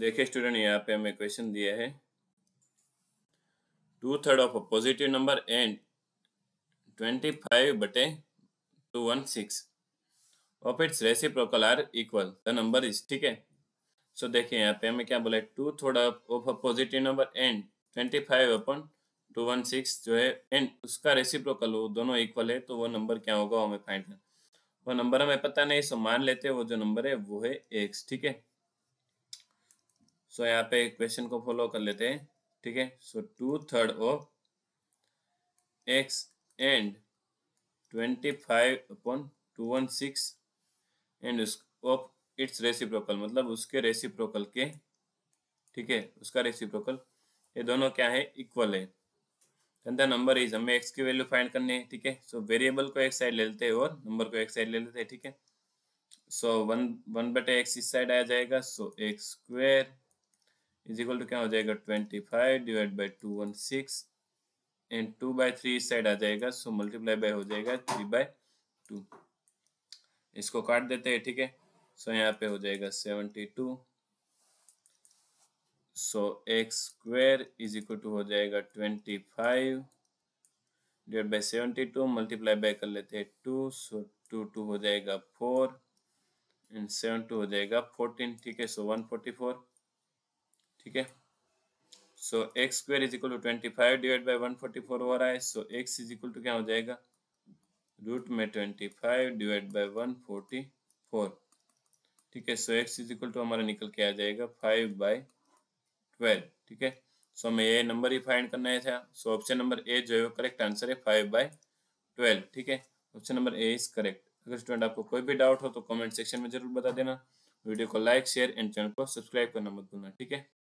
देखिए स्टूडेंट यहाँ पे हमें क्वेश्चन दिया है two third of a positive number and twenty five बटे two one six of its reciprocal are equal the number is ठीक है सो देखिए यहाँ पे हमें क्या बोला है two third of a positive number and twenty five upon two one six जो है एंड उसका रेसिप्रोकल वो दोनों इक्वल है तो वो नंबर क्या होगा हमें फाइंड करना वो नंबर हमें पता नहीं सो मान लेते हैं वो जो नंबर है वो है एक्स ठीक है सो यहाँ पे क्वेश्चन को फॉलो कर लेते हैं ठीक है so two third of X and twenty five upon two one six and of its reciprocal मतलब उसके रेसिप्रोकल के ठीक है उसका रेसिप्रोकल ये दोनों क्या है इक्वल है एंड नंबर इज हमें एक्स की वैल्यू फाइंड करनी है ठीक है सो वेरिएबल को एक साइड ले लेते हैं और नंबर को एक साइड ले लेते हैं ठीक है सो वन वन बटे एक्स इस साइड आ जाएगा so X square is equal to क्या हो जाएगा twenty five divide by two one six and two by three इस साइड आ जाएगा सो मल्टीप्लाई बाय हो जाएगा थ्री बाय टू इसको काट देते हैं ठीक है सो so, यहाँ पे हो जाएगा seventy two so X square is equal to हो जाएगा twenty five divide by seventy two multiply by कर लेते हैं टू सो टू टू हो जाएगा फोर एंड सेवन टू हो जाएगा फोर्टीन ठीक है so one forty four so X square is equal to twenty five divide by one forty four हो रहा है so X is equal to क्या हो जाएगा रूट में twenty five divide by one forty four ठीक है so X is equal to हमारा निकल के आ जाएगा फाइव बाई ट्वेल्व ठीक है सो हमें ये नंबर ही फाइंड करना है था सो ऑप्शन नंबर ए जो है करेक्ट आंसर है फाइव बाई ट्वेल्व ठीक है option number A is correct अगर स्टूडेंट आपको कोई भी डाउट हो तो कमेंट सेक्शन में जरूर बता देना वीडियो को लाइक शेयर एंड चैनल को सब्सक्राइब करना मत भूलना ठीक है